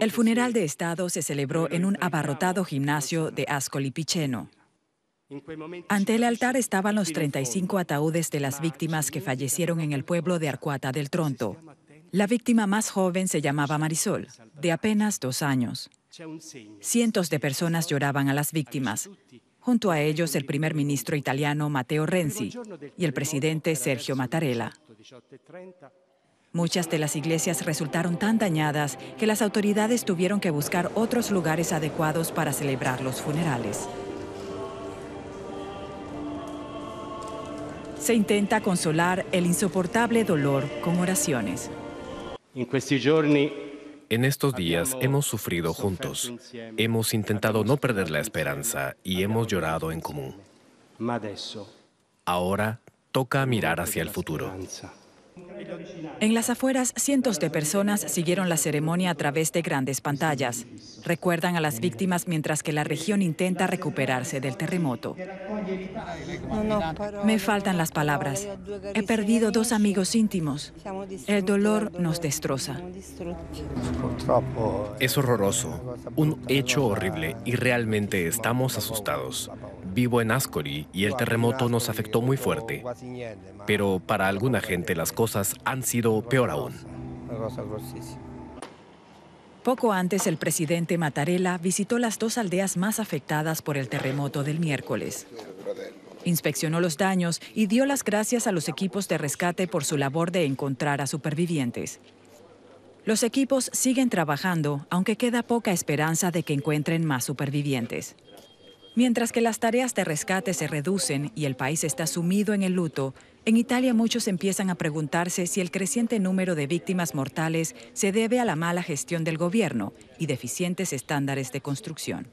El funeral de Estado se celebró en un abarrotado gimnasio de Ascoli Piceno. Ante el altar estaban los 35 ataúdes de las víctimas que fallecieron en el pueblo de Arcuata del Tronto. La víctima más joven se llamaba Marisol, de apenas dos años. Cientos de personas lloraban a las víctimas. Junto a ellos el primer ministro italiano Matteo Renzi y el presidente Sergio Mattarella. E Muchas de las iglesias resultaron tan dañadas que las autoridades tuvieron que buscar otros lugares adecuados para celebrar los funerales. Se intenta consolar el insoportable dolor con oraciones. En estos días hemos sufrido juntos, hemos intentado no perder la esperanza y hemos llorado en común. Ahora toca mirar hacia el futuro. En las afueras, cientos de personas siguieron la ceremonia a través de grandes pantallas. Recuerdan a las víctimas mientras que la región intenta recuperarse del terremoto. Me faltan las palabras. He perdido dos amigos íntimos. El dolor nos destroza. Es horroroso, un hecho horrible y realmente estamos asustados. Vivo en Ascori y el terremoto nos afectó muy fuerte. Pero para alguna gente las cosas han sido peor aún. Poco antes, el presidente Mattarella visitó las dos aldeas más afectadas por el terremoto del miércoles. Inspeccionó los daños y dio las gracias a los equipos de rescate por su labor de encontrar a supervivientes. Los equipos siguen trabajando, aunque queda poca esperanza de que encuentren más supervivientes. Mientras que las tareas de rescate se reducen y el país está sumido en el luto, en Italia muchos empiezan a preguntarse si el creciente número de víctimas mortales se debe a la mala gestión del gobierno y deficientes estándares de construcción.